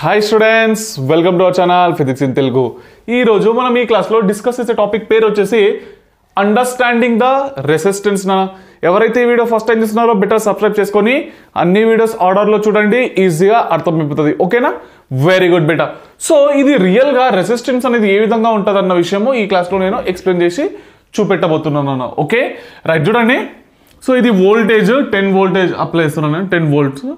hi students welcome to our channel physics in Telugu ఈరోజు మనం ఈ క్లాస్లో డిస్కస్ చేసే టాపిక్ పేరు వచ్చేసి అండర్స్టాండింగ్ ద రెసిస్టెన్స్ నా ఎవరైతే ఈ వీడియో ఫస్ట్ టైం చూస్తున్నారో బెటర్ సబ్స్క్రైబ్ చేసుకొని అన్ని వీడియోస్ ఆర్డర్లో చూడండి ఈజీగా అర్థమైపోతుంది ఓకేనా వెరీ గుడ్ బెటర్ సో ఇది రియల్గా రెసిస్టెన్స్ అనేది ఏ విధంగా ఉంటుంది అన్న విషయము ఈ క్లాస్లో నేను ఎక్స్ప్లెయిన్ చేసి చూపెట్టబోతున్నాను ఓకే రైట్ చూడండి సో ఇది వోల్టేజ్ టెన్ వోల్టేజ్ అప్లై చేస్తున్నాను టెన్ వోల్ట్స్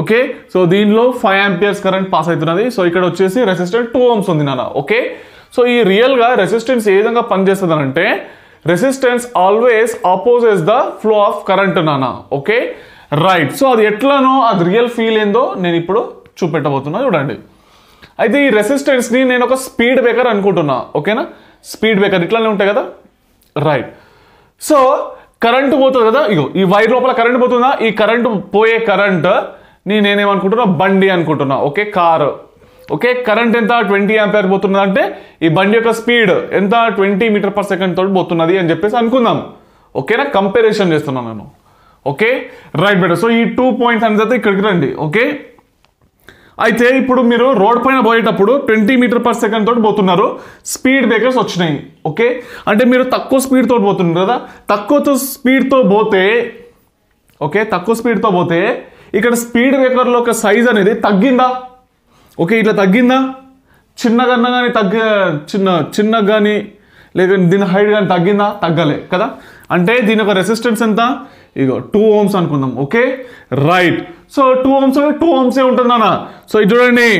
ఓకే సో దీనిలో ఫైవ్ ఆంపియర్స్ కరెంట్ పాస్ అవుతున్నది సో ఇక్కడ వచ్చేసి రెసిస్టెంట్ టూ ఓమ్స్ ఉంది నాన్న ఓకే సో ఈ రియల్గా రెసిస్టెన్స్ ఏ విధంగా పనిచేస్తుంది అంటే resistance always opposes the flow of current నాన్న ఓకే రైట్ సో అది ఎట్లానో అది రియల్ ఫీల్ ఏందో నేను ఇప్పుడు చూపెట్టబోతున్నా చూడండి అయితే ఈ రెసిస్టెన్స్ని నేను ఒక స్పీడ్ బ్రేకర్ అనుకుంటున్నా ఓకేనా స్పీడ్ బ్రేకర్ ఇట్లానే ఉంటాయి కదా రైట్ సో కరెంటు పోతుంది కదా ఇగో ఈ వైర్ లోపల కరెంట్ పోతుందా ఈ కరెంటు పోయే కరెంట్ నేను నేనేమనుకుంటున్నా బండి అనుకుంటున్నా ఓకే కారు ఓకే కరెంట్ ఎంత ట్వంటీ ఆంపియర్ పోతున్నది అంటే ఈ బండి యొక్క స్పీడ్ ఎంత ట్వంటీ మీటర్ పర్ సెకండ్ తోటి పోతున్నది అని చెప్పేసి అనుకుందాం ఓకేనా కంపారిజన్ చేస్తున్నాను నేను ఓకే రైట్ బెటర్ సో ఈ టూ పాయింట్స్ అనేది ఇక్కడికి రండి ఓకే అయితే ఇప్పుడు మీరు రోడ్ పైన పోయేటప్పుడు ట్వంటీ మీటర్ పర్ సెకండ్ తోటి పోతున్నారు స్పీడ్ బ్రేకర్స్ వచ్చినాయి ఓకే అంటే మీరు తక్కువ స్పీడ్ తోటి పోతున్నారు కదా తక్కువ స్పీడ్తో పోతే ఓకే తక్కువ స్పీడ్తో పోతే ఇక్కడ స్పీడ్ బ్రేకర్లో ఒక సైజ్ అనేది తగ్గిందా ఓకే ఇట్లా తగ్గిందా చిన్నగన్నా కానీ తగ్గ చిన్న చిన్న కానీ లేక దీని హైట్ కానీ తగ్గిందా తగ్గలే కదా అంటే దీని యొక్క రెసిస్టెన్స్ ఎంత ఇగో టూ ఓమ్స్ అనుకుందాం okay right so two ohms two ఓమ్సే అన్న సో ఇది చూడండి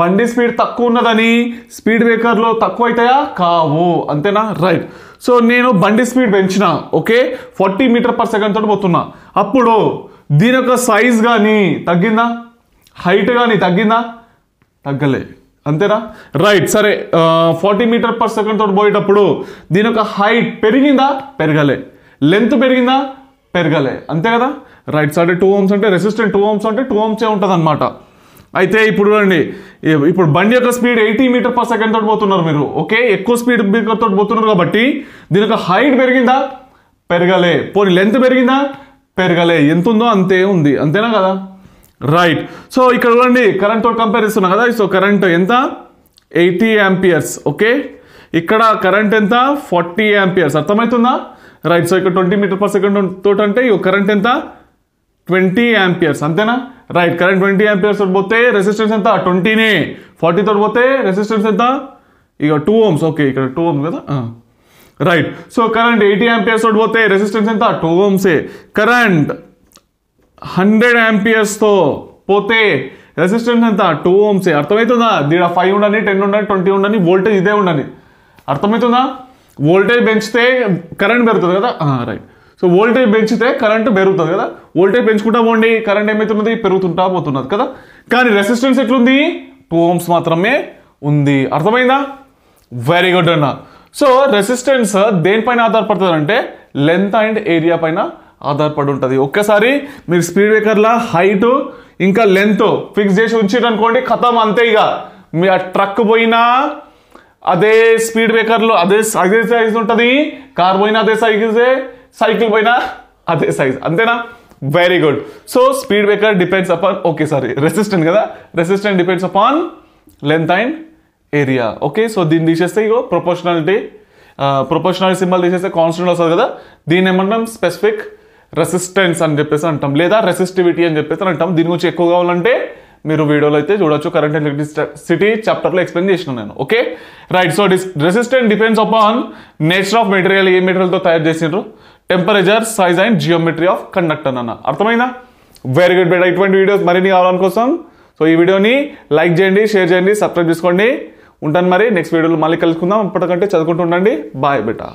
బండి స్పీడ్ తక్కువ ఉన్నదని స్పీడ్ బ్రేకర్లో తక్కువ అవుతాయా కావు అంతేనా రైట్ సో నేను బండి స్పీడ్ పెంచిన okay forty metre per second తోటి పోతున్నా అప్పుడు దీని యొక్క సైజ్ కానీ తగ్గిందా హైట్ కానీ తగ్గిందా తగ్గలే అంతేనా రైట్ సరే ఫార్టీ మీటర్ పర్ సెకండ్ తోటి పోయేటప్పుడు దీని యొక్క హైట్ పెరిగిందా పెరగలే లెంత్ పెరిగిందా పెరగలే అంతే కదా రైట్ సైడ్ టూ హోమ్స్ అంటే రెసిస్టెంట్ టూ హోమ్స్ అంటే టూ హోమ్సే ఉంటుంది అనమాట అయితే ఇప్పుడు చూడండి ఇప్పుడు బండి యొక్క speed eighty metre per second తోటి పోతున్నారు మీరు ఓకే ఎక్కువ స్పీడ్ తోటి పోతున్నారు కాబట్టి దీని యొక్క హైట్ పెరిగిందా పెరగలే పోనీ లెంత్ పెరిగిందా పెరగలే ఎంత ఉందో అంతే ఉంది అంతేనా కదా రైట్ సో ఇక్కడ చూడండి కరెంట్తో కంపేర్ చేస్తున్నా కదా సో కరెంట్ ఎంత ఎయిటీ యాంపియర్స్ ఓకే ఇక్కడ కరెంట్ ఎంత ఫార్టీ యాంపియర్స్ అర్థమవుతుందా రైట్ సో ఇక్కడ ట్వంటీ మీటర్ పర్ సెకండ్ తోటి అంటే కరెంట్ ఎంత ట్వంటీ యాంపియర్స్ అంతేనా రైట్ కరెంట్ ట్వంటీ యాంపియర్స్ తోటి పోతే రెసిస్టెన్స్ ఎంత ట్వంటీనే ఫార్టీ తోటి పోతే రెసిస్టెన్స్ ఎంత ఇక టూ ఓమ్స్ ఓకే ఇక్కడ టూ ఓమ్స్ కదా right so current eighty amperes తోటి పోతే రెసిస్టెన్స్ ఎంత టూ ఓమ్సే కరెంట్ హండ్రెడ్ యాంపియర్స్తో పోతే రెసిస్టెన్స్ ఎంత టూ ఓమ్సే అర్థమవుతుందా దీడ ఫైవ్ ఉండని టెన్ ఉండని ట్వంటీ ఉండని వోల్టేజ్ ఇదే ఉండని అర్థమవుతుందా వోల్టేజ్ పెంచితే కరెంట్ పెరుగుతుంది కదా రైట్ సో వోల్టేజ్ పెంచితే కరెంట్ పెరుగుతుంది కదా వోల్టేజ్ పెంచుకుంటా పోండి కరెంట్ ఏమవుతున్నది పెరుగుతుంటా పోతున్నది కదా కానీ రెసిస్టెన్స్ ఎట్లుంది టూ ఓమ్స్ మాత్రమే ఉంది అర్థమైందా వెరీ గుడ్ అన్నా సో రెసిస్టెన్స్ దేనిపైన ఆధారపడుతుంది అంటే లెంత్ అండ్ ఏరియా పైన ఆధారపడి ఉంటుంది ఒక్కసారి మీరు స్పీడ్ బ్రేకర్లా హైటు ఇంకా లెంత్ ఫిక్స్ చేసి ఉంచారు అనుకోండి కథం అంతే ఇక మీ ఆ ట్రక్ పోయినా అదే స్పీడ్ బ్రేకర్లో అదే అదే సైజ్ ఉంటుంది కార్ పోయినా అదే సైజే సైకిల్ పోయినా అదే సైజ్ అంతేనా very good so speed breaker depends upon okay sorry resistant కదా resistant depends upon length and area okay so దీన్ని తీసేస్తే ఇగో ప్రొపోర్షనాలిటీ ప్రొపోర్షనాలిటీ సింబల్ తీసేస్తే కాన్స్టెంట్ వస్తుంది కదా దీన్ని ఏమంటాం స్పెసిఫిక్ రెసిస్టెన్స్ అని చెప్పేసి అంటాం లేదా రెసిస్టివిటీ అని చెప్పేసి అంటాం దీని గురించి ఎక్కువ కావాలంటే మీరు వీడియోలో అయితే చూడొచ్చు కరెంట్ ఎలక్ట్రిసిటీ చాప్టర్లో ఎక్స్ప్లెయిన్ చేసిన నేను okay right so this resistant depends upon nature of material ఏ మెటీరియల్తో తయారు చేసినారు temperature size and geometry of conductor అన్న అర్థమైనా వెరీ గుడ్ బెటర్ ఇటువంటి వీడియోస్ మరిన్ని కావాలని కోసం సో ఈ వీడియోని లైక్ చేయండి షేర్ చేయండి సబ్స్క్రైబ్ చేసుకోండి ఉంటాను మరి నెక్స్ట్ వీడియోలో మళ్ళీ కలుసుకుందాం అప్పటికంటే చదువుకుంటూ ఉండండి బాయ్ బిటా